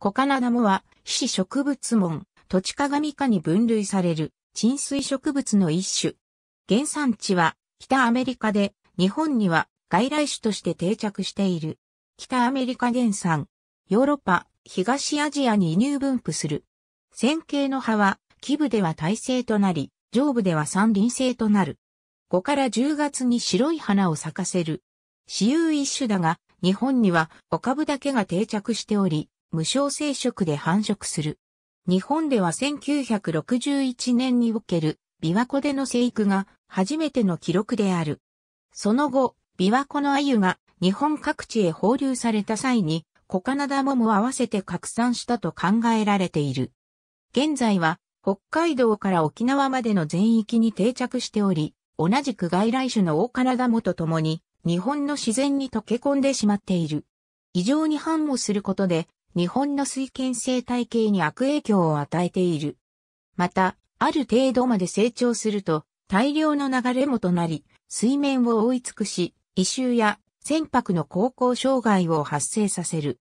コカナダモは、非植物門、土地鏡科に分類される、沈水植物の一種。原産地は、北アメリカで、日本には、外来種として定着している。北アメリカ原産。ヨーロッパ、東アジアに移入分布する。線形の葉は、基部では耐性となり、上部では三輪性となる。5から10月に白い花を咲かせる。私有一種だが、日本には5株だけが定着しており、無償生殖で繁殖する。日本では1961年における琵琶湖での生育が初めての記録である。その後、琵琶湖の鮎が日本各地へ放流された際に、コカナダモも合わせて拡散したと考えられている。現在は北海道から沖縄までの全域に定着しており、同じく外来種のオオカナダモと共に日本の自然に溶け込んでしまっている。異常に繁茂することで日本の水権生態系に悪影響を与えている。また、ある程度まで成長すると、大量の流れもとなり、水面を覆い尽くし、異臭や船舶の航行障害を発生させる。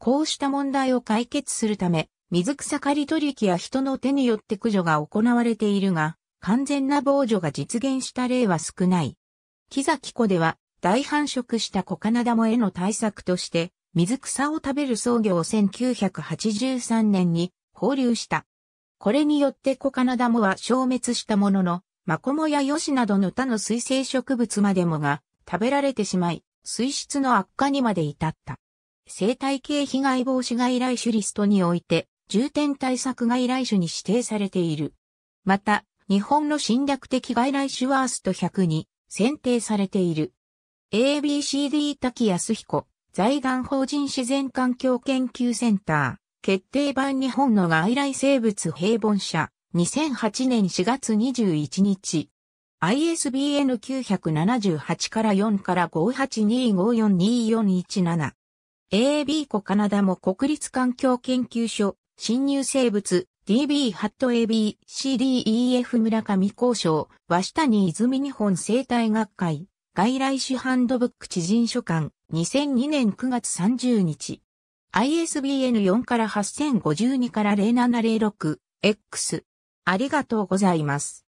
こうした問題を解決するため、水草刈り取り機や人の手によって駆除が行われているが、完全な防除が実現した例は少ない。木崎湖では、大繁殖したコカナダモへの対策として、水草を食べる草魚を1983年に放流した。これによってコカナダモは消滅したものの、マコモやヨシなどの他の水生植物までもが食べられてしまい、水質の悪化にまで至った。生態系被害防止外来種リストにおいて、重点対策外来種に指定されている。また、日本の侵略的外来種ワースト100に選定されている。ABCD 滝康彦。財団法人自然環境研究センター、決定版日本の外来生物平凡社、2008年4月21日。ISBN 978から4から5825424417。AB 湖カナダも国立環境研究所、侵入生物、DB ハット AB、CDEF 村上交渉、和下に泉日本生態学会、外来種ハンドブック知人書館、2002年9月30日。ISBN 4から8052から 0706X。ありがとうございます。